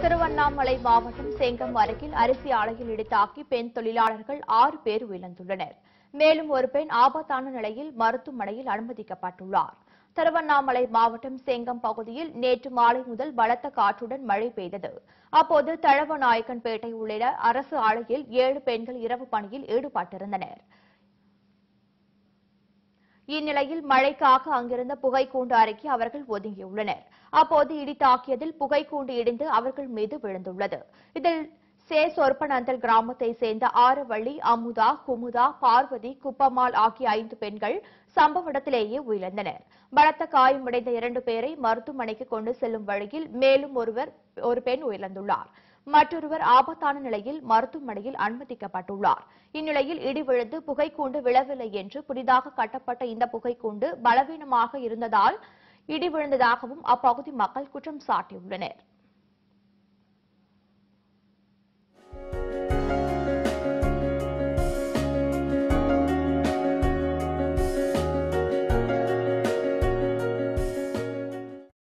திருவண்ணாமலை மாவட்டம் செங்கம் அருகில் அரிசி ஆலையில் இடித்தாக்கி பெண் தொழிலாளர்கள் ஆறு பேர் உயிரிழந்துள்ளனர் மேலும் ஒரு பெண் ஆபத்தான நிலையில் மருத்துவமனையில் அனுமதிக்கப்பட்டுள்ளார் திருவண்ணாமலை மாவட்டம் செங்கம் பகுதியில் நேற்று மாலை முதல் பலத்த காற்றுடன் மழை பெய்தது அப்போது தழவநாயக்கன்பேட்டை உள்ளிட்ட அரசு ஆலையில் ஏழு பெண்கள் இரவு பணியில் ஈடுபட்டிருந்தனா் இந்நிலையில் மழைக்காக அங்கிருந்த புகைக்கூண்டு அருகே அவர்கள் ஒதுங்கியுள்ளனர் அப்போது இடி தாக்கியதில் புகைக்கூண்டு இடிந்து அவர்கள் மீது விழுந்துள்ளது இதில் சே சொற்பநந்தல் கிராமத்தை சேர்ந்த ஆரவள்ளி அமுதா குமுதா பார்வதி குப்பமால் ஆகிய ஐந்து பெண்கள் சம்பவ இடத்திலேயே உயிரிழந்தனர் பலத்த காயமடைந்த இரண்டு பேரை மருத்துவமனைக்கு கொண்டு செல்லும் வழியில் மேலும் ஒருவர் ஒரு பெண் உயிரிழந்துள்ளாா் மற்றொருவர் ஆபத்தான நிலையில் மருத்துவமனையில் அனுமதிக்கப்பட்டுள்ளார் இந்நிலையில் இடி விழுந்து புகைக்கூண்டு விழவில்லை என்று புதிதாக கட்டப்பட்ட இந்த புகைக்கூண்டு பலவீனமாக இருந்ததால் இடி விழுந்ததாகவும் அப்பகுதி மக்கள் குற்றம் சாட்டியுள்ளனா்